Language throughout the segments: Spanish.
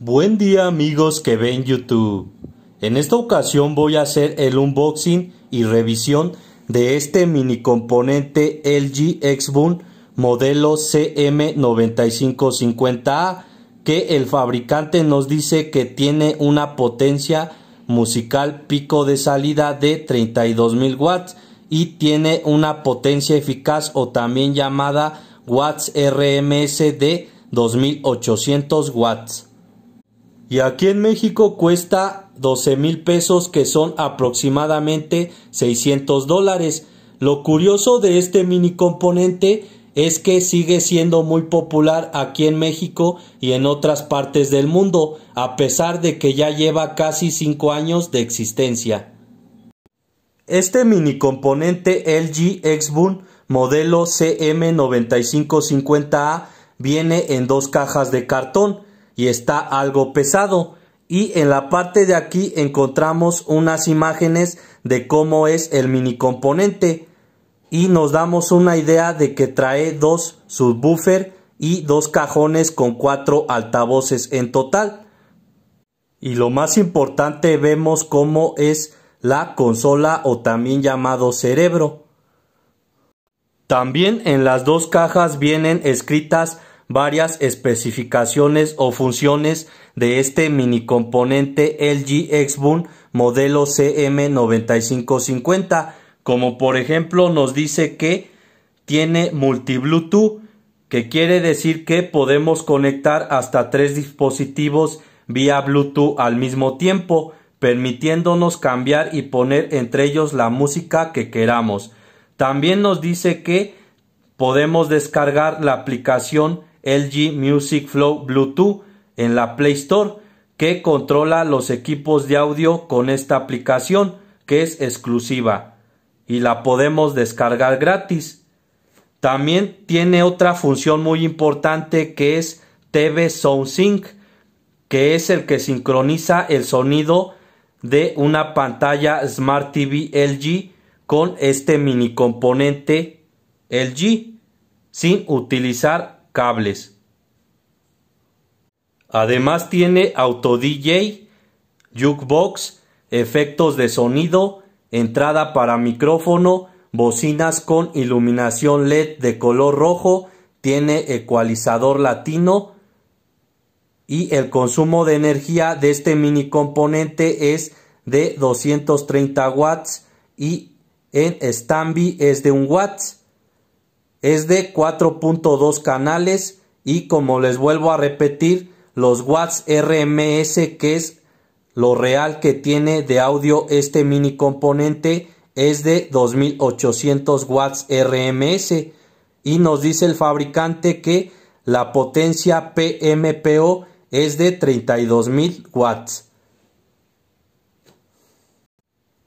Buen día amigos que ven YouTube. En esta ocasión voy a hacer el unboxing y revisión de este mini componente LG Xboom modelo CM9550A que el fabricante nos dice que tiene una potencia musical pico de salida de 32.000 watts y tiene una potencia eficaz o también llamada watts RMS de 2800 watts. Y aquí en México cuesta 12 mil pesos que son aproximadamente 600 dólares. Lo curioso de este mini componente es que sigue siendo muy popular aquí en México y en otras partes del mundo, a pesar de que ya lleva casi 5 años de existencia. Este mini componente LG Xboom modelo CM9550A viene en dos cajas de cartón y está algo pesado. Y en la parte de aquí encontramos unas imágenes de cómo es el mini componente y nos damos una idea de que trae dos subwoofer y dos cajones con cuatro altavoces en total. Y lo más importante vemos cómo es la consola o también llamado cerebro. También en las dos cajas vienen escritas varias especificaciones o funciones de este mini componente LG Xboom modelo CM9550, como por ejemplo nos dice que tiene multi Bluetooth, que quiere decir que podemos conectar hasta tres dispositivos vía Bluetooth al mismo tiempo, permitiéndonos cambiar y poner entre ellos la música que queramos. También nos dice que podemos descargar la aplicación LG Music Flow Bluetooth en la Play Store que controla los equipos de audio con esta aplicación que es exclusiva y la podemos descargar gratis. También tiene otra función muy importante que es TV Sound Sync, que es el que sincroniza el sonido de una pantalla Smart TV LG con este mini componente LG sin utilizar cables. Además tiene auto DJ, jukebox, efectos de sonido, entrada para micrófono, bocinas con iluminación LED de color rojo, tiene ecualizador latino y el consumo de energía de este mini componente es de 230 watts y en standby es de 1 watts es de 4.2 canales y como les vuelvo a repetir los watts RMS que es lo real que tiene de audio este mini componente es de 2800 watts RMS y nos dice el fabricante que la potencia PMPO es de 32000 watts.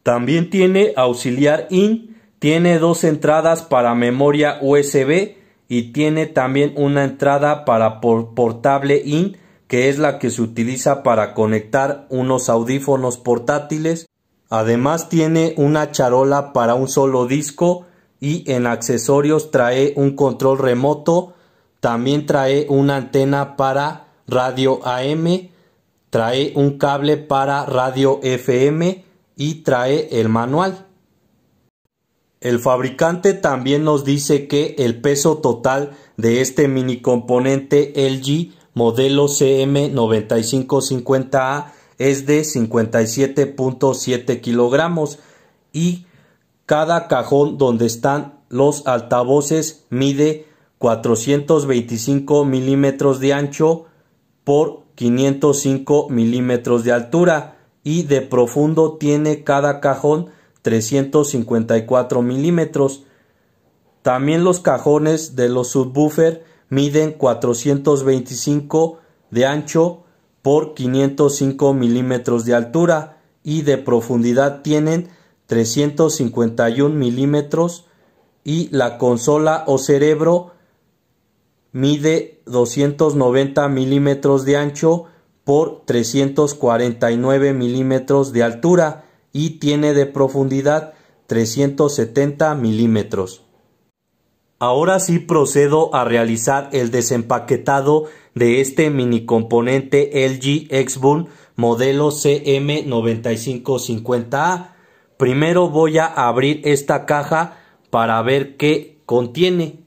También tiene auxiliar IN tiene dos entradas para memoria USB y tiene también una entrada para portable IN que es la que se utiliza para conectar unos audífonos portátiles. Además tiene una charola para un solo disco y en accesorios trae un control remoto. También trae una antena para radio AM, trae un cable para radio FM y trae el manual. El fabricante también nos dice que el peso total de este mini componente LG modelo CM9550A es de 57.7 kilogramos y cada cajón donde están los altavoces mide 425 milímetros de ancho por 505 milímetros de altura y de profundo tiene cada cajón 354 milímetros. También los cajones de los subwoofer miden 425 de ancho por 505 milímetros de altura y de profundidad tienen 351 milímetros y la consola o cerebro mide 290 milímetros de ancho por 349 milímetros de altura y tiene de profundidad 370 milímetros. Ahora sí procedo a realizar el desempaquetado de este mini componente LG Xboom modelo CM9550A. Primero voy a abrir esta caja para ver qué contiene.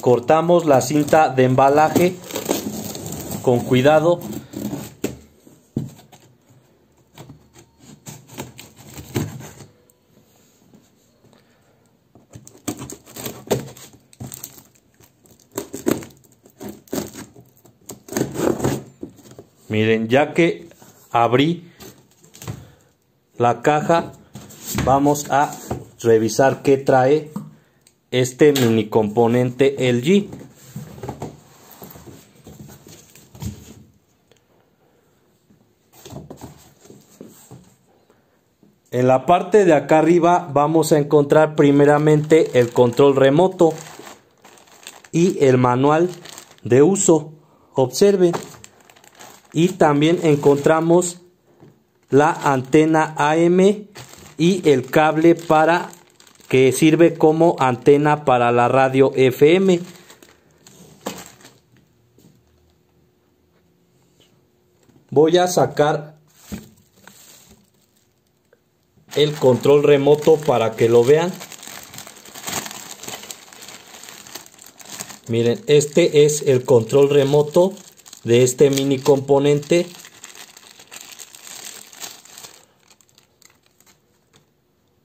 Cortamos la cinta de embalaje con cuidado ya que abrí la caja vamos a revisar qué trae este mini componente LG en la parte de acá arriba vamos a encontrar primeramente el control remoto y el manual de uso observen y también encontramos la antena AM y el cable para que sirve como antena para la radio FM. Voy a sacar el control remoto para que lo vean. Miren, este es el control remoto de este mini componente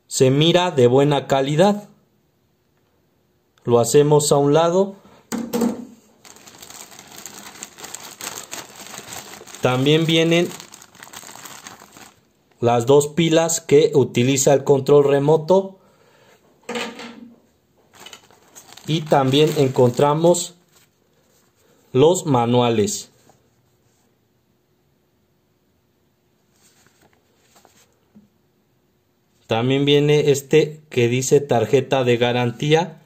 se mira de buena calidad lo hacemos a un lado también vienen las dos pilas que utiliza el control remoto y también encontramos los manuales. También viene este que dice tarjeta de garantía.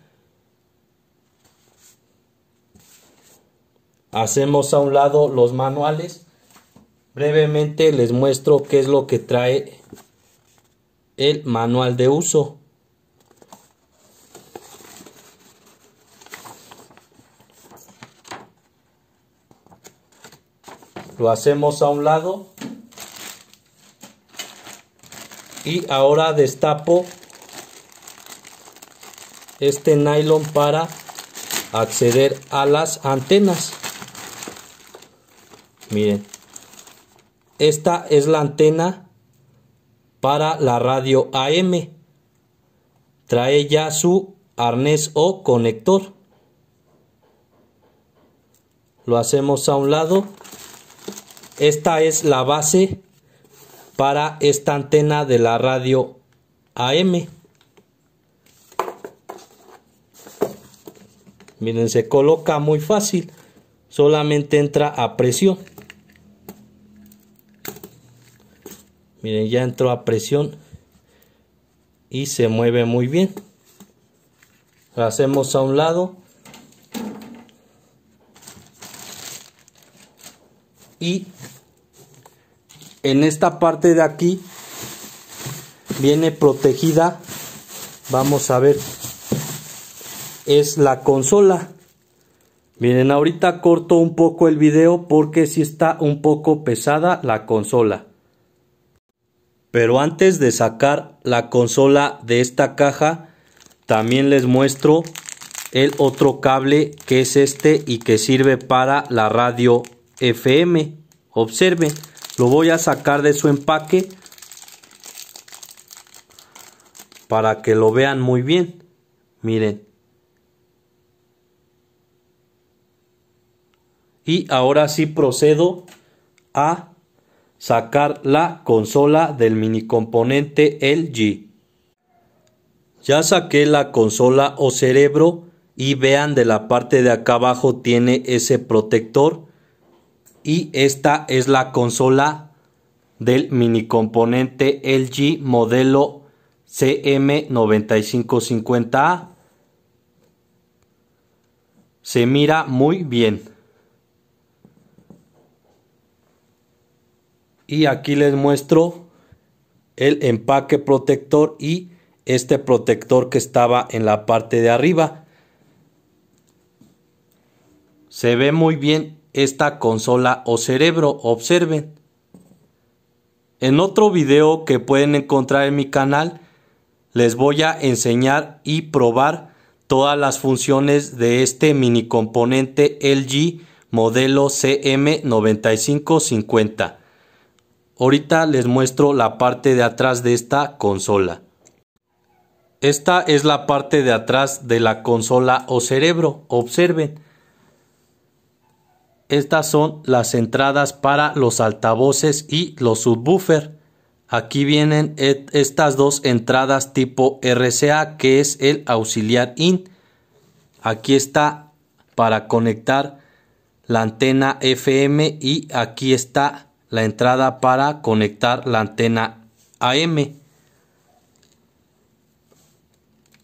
Hacemos a un lado los manuales. Brevemente les muestro qué es lo que trae el manual de uso. lo hacemos a un lado y ahora destapo este nylon para acceder a las antenas miren esta es la antena para la radio AM trae ya su arnés o conector lo hacemos a un lado esta es la base para esta antena de la radio AM. Miren, se coloca muy fácil. Solamente entra a presión. Miren, ya entró a presión. Y se mueve muy bien. La hacemos a un lado. Y en esta parte de aquí viene protegida vamos a ver es la consola miren ahorita corto un poco el video porque si está un poco pesada la consola pero antes de sacar la consola de esta caja también les muestro el otro cable que es este y que sirve para la radio FM observen lo voy a sacar de su empaque para que lo vean muy bien. Miren. Y ahora sí procedo a sacar la consola del mini componente LG. Ya saqué la consola o cerebro y vean de la parte de acá abajo tiene ese protector y esta es la consola del mini componente LG modelo CM9550A. Se mira muy bien. Y aquí les muestro el empaque protector y este protector que estaba en la parte de arriba. Se ve muy bien esta consola o cerebro. Observen. En otro video que pueden encontrar en mi canal, les voy a enseñar y probar todas las funciones de este mini componente LG modelo CM9550. Ahorita les muestro la parte de atrás de esta consola. Esta es la parte de atrás de la consola o cerebro, observen. Estas son las entradas para los altavoces y los subwoofer. Aquí vienen estas dos entradas tipo RCA que es el auxiliar IN. Aquí está para conectar la antena FM y aquí está la entrada para conectar la antena AM.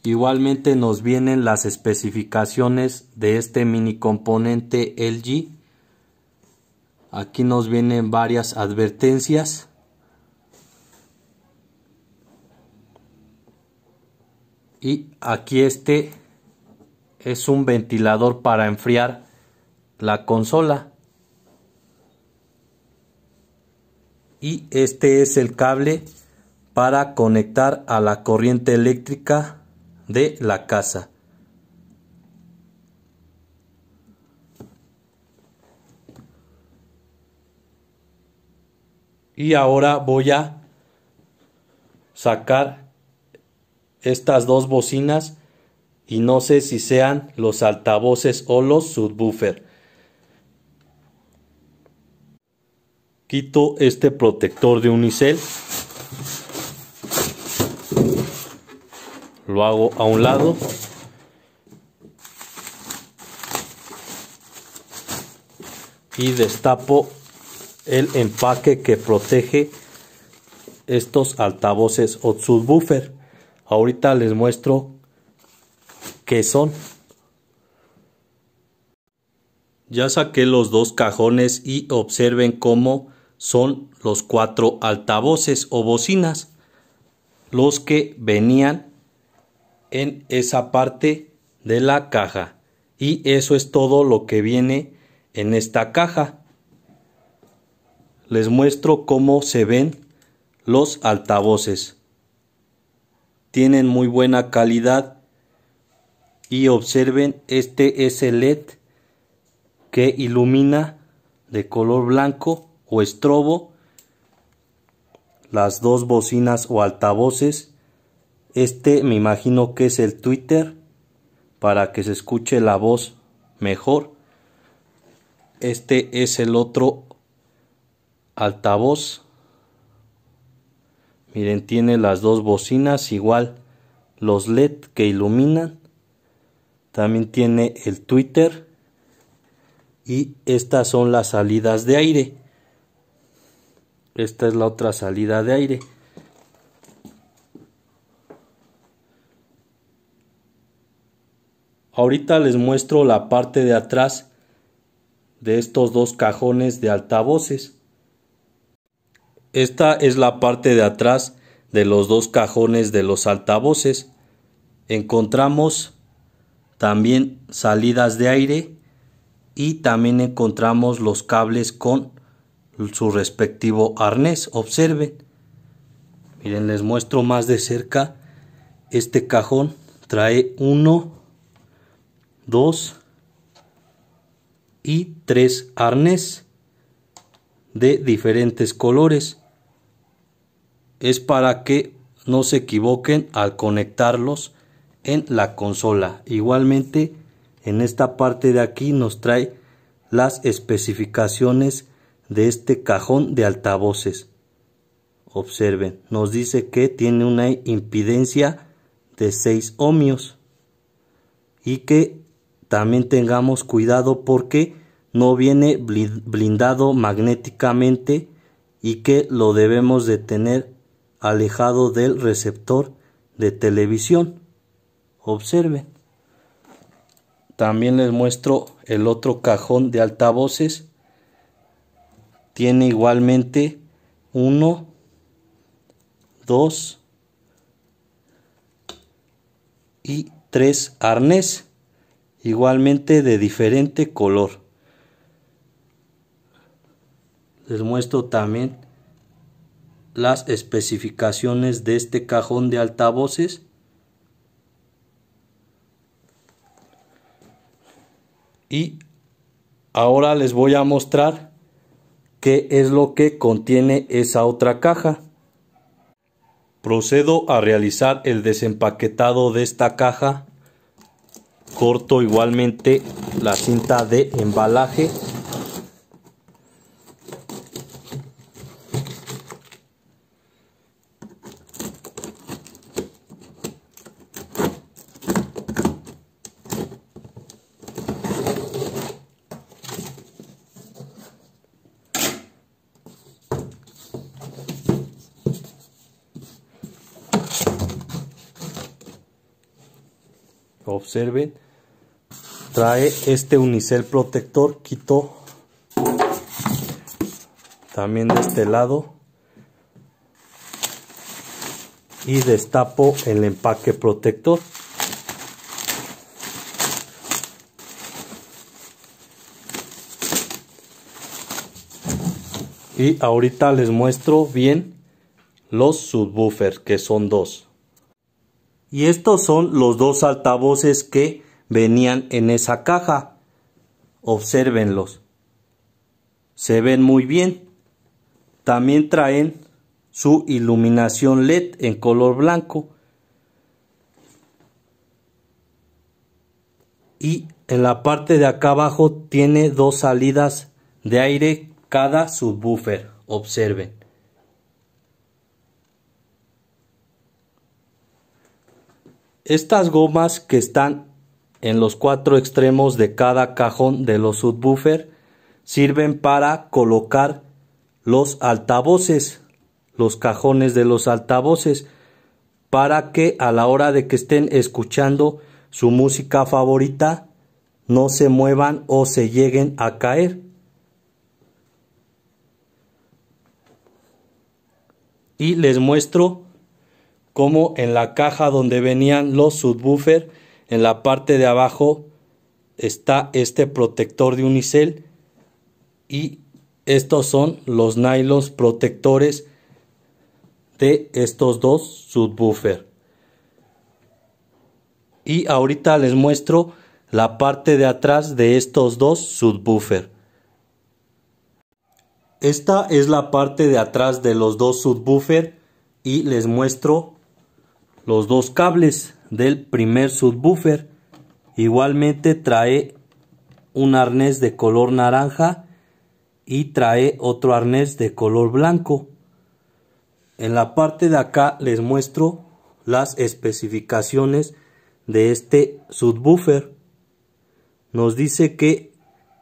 Igualmente nos vienen las especificaciones de este mini componente LG aquí nos vienen varias advertencias y aquí este es un ventilador para enfriar la consola y este es el cable para conectar a la corriente eléctrica de la casa y ahora voy a sacar estas dos bocinas y no sé si sean los altavoces o los subwoofer. Quito este protector de unicel. Lo hago a un lado. Y destapo el empaque que protege estos altavoces o subwoofer. Ahorita les muestro qué son. Ya saqué los dos cajones y observen cómo son los cuatro altavoces o bocinas los que venían en esa parte de la caja y eso es todo lo que viene en esta caja les muestro cómo se ven los altavoces. Tienen muy buena calidad y observen este es el LED que ilumina de color blanco o estrobo las dos bocinas o altavoces. Este me imagino que es el Twitter para que se escuche la voz mejor. Este es el otro altavoz. Miren, tiene las dos bocinas igual, los LED que iluminan. También tiene el Twitter. Y estas son las salidas de aire. Esta es la otra salida de aire. Ahorita les muestro la parte de atrás de estos dos cajones de altavoces. Esta es la parte de atrás de los dos cajones de los altavoces. Encontramos también salidas de aire y también encontramos los cables con su respectivo arnés. Observen. Miren, les muestro más de cerca. Este cajón trae uno, dos y tres arnés de diferentes colores. Es para que no se equivoquen al conectarlos en la consola. Igualmente en esta parte de aquí nos trae las especificaciones de este cajón de altavoces. Observen, nos dice que tiene una impidencia de 6 ohmios y que también tengamos cuidado porque no viene blindado magnéticamente y que lo debemos de tener alejado del receptor de televisión. Observen. También les muestro el otro cajón de altavoces. Tiene igualmente uno, dos y tres arnés, igualmente de diferente color les muestro también las especificaciones de este cajón de altavoces y ahora les voy a mostrar qué es lo que contiene esa otra caja procedo a realizar el desempaquetado de esta caja corto igualmente la cinta de embalaje observen trae este unicel protector quito también de este lado y destapo el empaque protector y ahorita les muestro bien los subwoofers que son dos y estos son los dos altavoces que venían en esa caja. Obsérvenlos. Se ven muy bien. También traen su iluminación LED en color blanco. Y en la parte de acá abajo tiene dos salidas de aire cada subwoofer. Observen. Estas gomas que están en los cuatro extremos de cada cajón de los subwoofer sirven para colocar los altavoces, los cajones de los altavoces, para que a la hora de que estén escuchando su música favorita no se muevan o se lleguen a caer. Y les muestro como en la caja donde venían los subwoofer, en la parte de abajo está este protector de unicel y estos son los nylons protectores de estos dos subwoofer y ahorita les muestro la parte de atrás de estos dos subwoofer esta es la parte de atrás de los dos subwoofer y les muestro los dos cables del primer subwoofer. Igualmente trae un arnés de color naranja y trae otro arnés de color blanco. En la parte de acá les muestro las especificaciones de este subwoofer. Nos dice que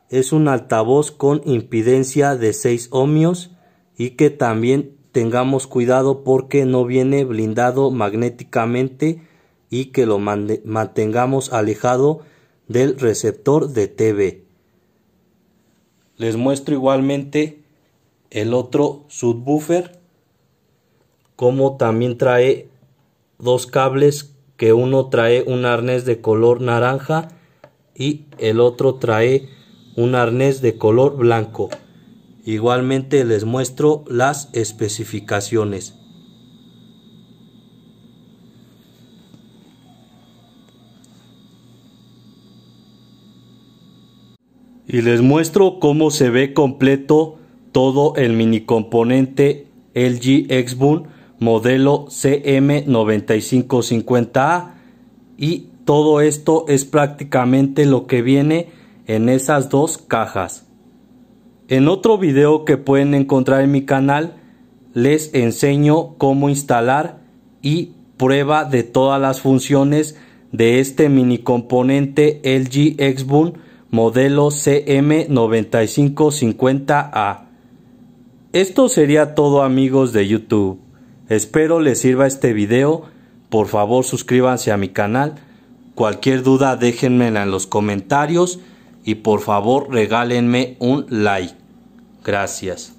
es un altavoz con impidencia de 6 ohmios y que también tengamos cuidado porque no viene blindado magnéticamente y que lo mantengamos alejado del receptor de TV. Les muestro igualmente el otro subwoofer como también trae dos cables que uno trae un arnés de color naranja y el otro trae un arnés de color blanco. Igualmente les muestro las especificaciones. Y les muestro cómo se ve completo todo el mini componente LG Xboom modelo CM9550A y todo esto es prácticamente lo que viene en esas dos cajas. En otro video que pueden encontrar en mi canal les enseño cómo instalar y prueba de todas las funciones de este mini componente LG Xboom modelo CM9550A. Esto sería todo amigos de YouTube. Espero les sirva este video. Por favor suscríbanse a mi canal. Cualquier duda déjenmela en los comentarios y por favor regálenme un like. Gracias.